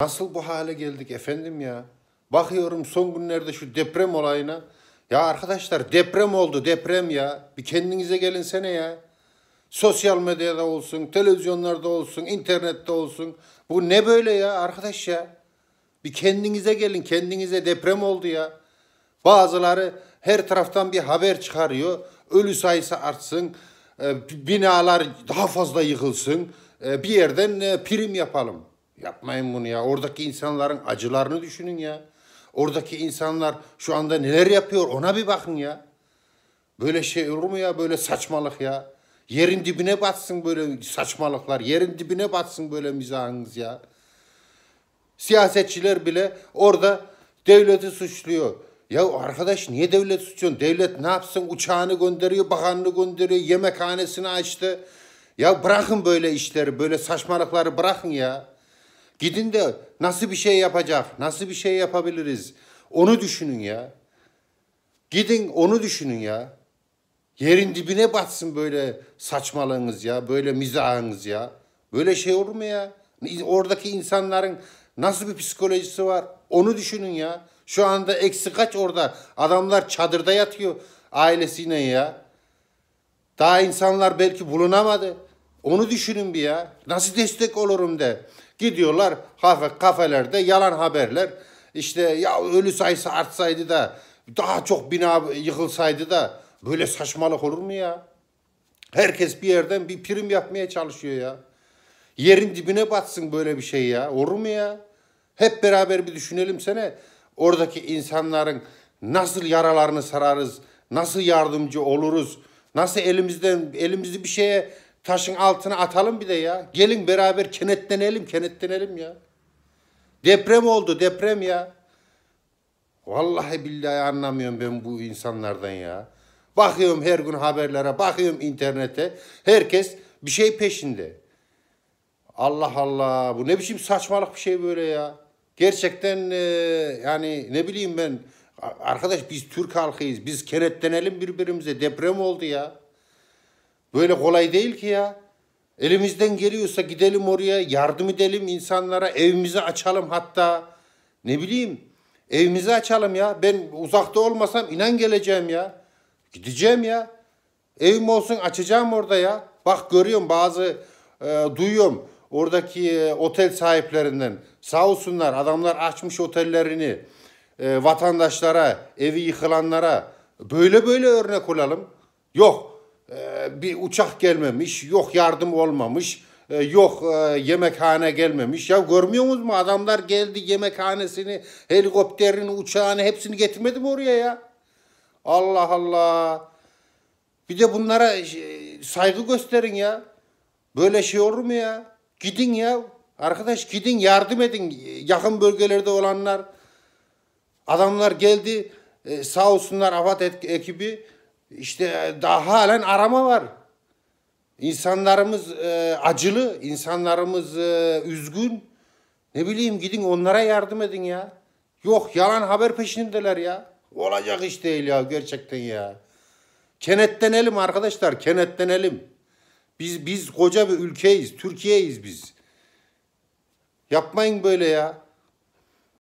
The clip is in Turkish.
Nasıl bu hale geldik efendim ya? Bakıyorum son günlerde şu deprem olayına. Ya arkadaşlar deprem oldu deprem ya. Bir kendinize gelinsene ya. Sosyal medyada olsun, televizyonlarda olsun, internette olsun. Bu ne böyle ya arkadaş ya? Bir kendinize gelin, kendinize deprem oldu ya. Bazıları her taraftan bir haber çıkarıyor. Ölü sayısı artsın, e, binalar daha fazla yıkılsın. E, bir yerden e, prim yapalım. Yapmayın bunu ya. Oradaki insanların acılarını düşünün ya. Oradaki insanlar şu anda neler yapıyor ona bir bakın ya. Böyle şey olur mu ya böyle saçmalık ya. Yerin dibine batsın böyle saçmalıklar. Yerin dibine batsın böyle mizahınız ya. Siyasetçiler bile orada devleti suçluyor. Ya arkadaş niye devlet suçluyorsun? Devlet ne yapsın? Uçağını gönderiyor, bakanını gönderiyor, yemekhanesini açtı. Ya bırakın böyle işleri, böyle saçmalıkları bırakın ya. Gidin de nasıl bir şey yapacak, nasıl bir şey yapabiliriz onu düşünün ya. Gidin onu düşünün ya. Yerin dibine batsın böyle saçmalığınız ya, böyle mizahınız ya. Böyle şey olur mu ya? Oradaki insanların nasıl bir psikolojisi var onu düşünün ya. Şu anda eksi kaç orada? Adamlar çadırda yatıyor ailesiyle ya. Daha insanlar belki bulunamadı. Onu düşünün bir ya. Nasıl destek olurum de. Gidiyorlar kafelerde yalan haberler. İşte ya ölü sayısı artsaydı da daha çok bina yıkılsaydı da böyle saçmalık olur mu ya? Herkes bir yerden bir prim yapmaya çalışıyor ya. Yerin dibine batsın böyle bir şey ya. Olur mu ya? Hep beraber bir düşünelim sene. Oradaki insanların nasıl yaralarını sararız, nasıl yardımcı oluruz, nasıl elimizden elimizi bir şeye Taşın altına atalım bir de ya. Gelin beraber kenetlenelim, kenetlenelim ya. Deprem oldu, deprem ya. Vallahi billahi anlamıyorum ben bu insanlardan ya. Bakıyorum her gün haberlere, bakıyorum internete. Herkes bir şey peşinde. Allah Allah bu ne biçim saçmalık bir şey böyle ya. Gerçekten e, yani ne bileyim ben arkadaş biz Türk halkıyız. Biz kenetlenelim birbirimize. Deprem oldu ya. Böyle kolay değil ki ya. Elimizden geliyorsa gidelim oraya, yardım edelim insanlara, evimizi açalım hatta. Ne bileyim, evimizi açalım ya. Ben uzakta olmasam inan geleceğim ya. Gideceğim ya. Evim olsun açacağım orada ya. Bak görüyorum bazı e, duyuyorum oradaki e, otel sahiplerinden. Sağ olsunlar adamlar açmış otellerini. E, vatandaşlara, evi yıkılanlara böyle böyle örnek olalım. Yok ee, bir uçak gelmemiş, yok yardım olmamış, e, yok e, yemekhane gelmemiş. Ya görmüyor musunuz mu adamlar geldi yemekhanesini, helikopterin uçağını hepsini getirmedi mi oraya ya? Allah Allah. Bir de bunlara e, saygı gösterin ya. Böyle şey olur mu ya? Gidin ya. Arkadaş gidin yardım edin yakın bölgelerde olanlar. Adamlar geldi sağ olsunlar AFAD ekibi işte daha halen arama var. İnsanlarımız e, acılı, insanlarımız e, üzgün. Ne bileyim gidin onlara yardım edin ya. Yok yalan haber peşindeler ya. Olacak iş değil ya gerçekten ya. Kenetlenelim arkadaşlar, kenetlenelim. Biz biz koca bir ülkeyiz, Türkiye'yiz biz. Yapmayın böyle ya.